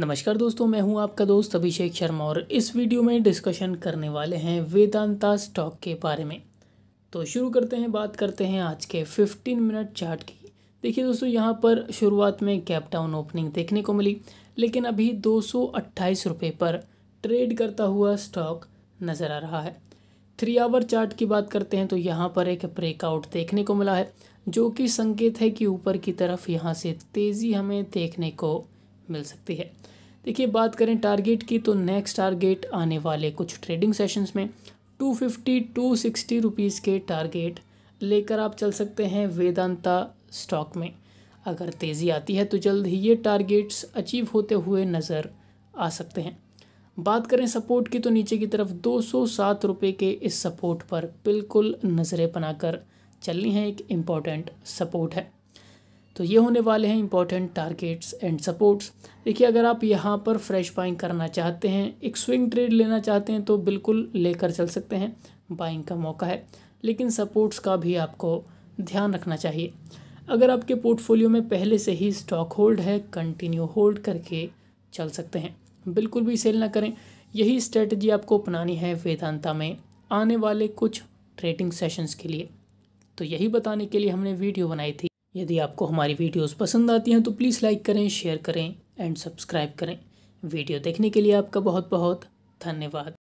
नमस्कार दोस्तों मैं हूं आपका दोस्त अभिषेक शर्मा और इस वीडियो में डिस्कशन करने वाले हैं वेदांता स्टॉक के बारे में तो शुरू करते हैं बात करते हैं आज के 15 मिनट चार्ट की देखिए दोस्तों यहां पर शुरुआत में कैप डाउन ओपनिंग देखने को मिली लेकिन अभी दो रुपये पर ट्रेड करता हुआ स्टॉक नज़र आ रहा है थ्री आवर चार्ट की बात करते हैं तो यहाँ पर एक ब्रेकआउट देखने को मिला है जो कि संकेत है कि ऊपर की तरफ यहाँ से तेज़ी हमें देखने को मिल सकती है देखिए बात करें टारगेट की तो नेक्स्ट टारगेट आने वाले कुछ ट्रेडिंग सेशंस में 250 260 रुपीस के टारगेट लेकर आप चल सकते हैं वेदांता स्टॉक में अगर तेज़ी आती है तो जल्द ही ये टारगेट्स अचीव होते हुए नज़र आ सकते हैं बात करें सपोर्ट की तो नीचे की तरफ दो सौ के इस सपोर्ट पर बिल्कुल नज़रें बनाकर चलनी है एक इम्पॉर्टेंट सपोर्ट है तो ये होने वाले हैं इंपॉर्टेंट टारगेट्स एंड सपोर्ट्स देखिए अगर आप यहाँ पर फ्रेश बाइंग करना चाहते हैं एक स्विंग ट्रेड लेना चाहते हैं तो बिल्कुल लेकर चल सकते हैं बाइंग का मौका है लेकिन सपोर्ट्स का भी आपको ध्यान रखना चाहिए अगर आपके पोर्टफोलियो में पहले से ही स्टॉक होल्ड है कंटिन्यू होल्ड करके चल सकते हैं बिल्कुल भी सेल ना करें यही स्ट्रेटजी आपको अपनानी है वेदांता में आने वाले कुछ ट्रेडिंग सेशंस के लिए तो यही बताने के लिए हमने वीडियो बनाई थी यदि आपको हमारी वीडियोस पसंद आती हैं तो प्लीज़ लाइक करें शेयर करें एंड सब्सक्राइब करें वीडियो देखने के लिए आपका बहुत बहुत धन्यवाद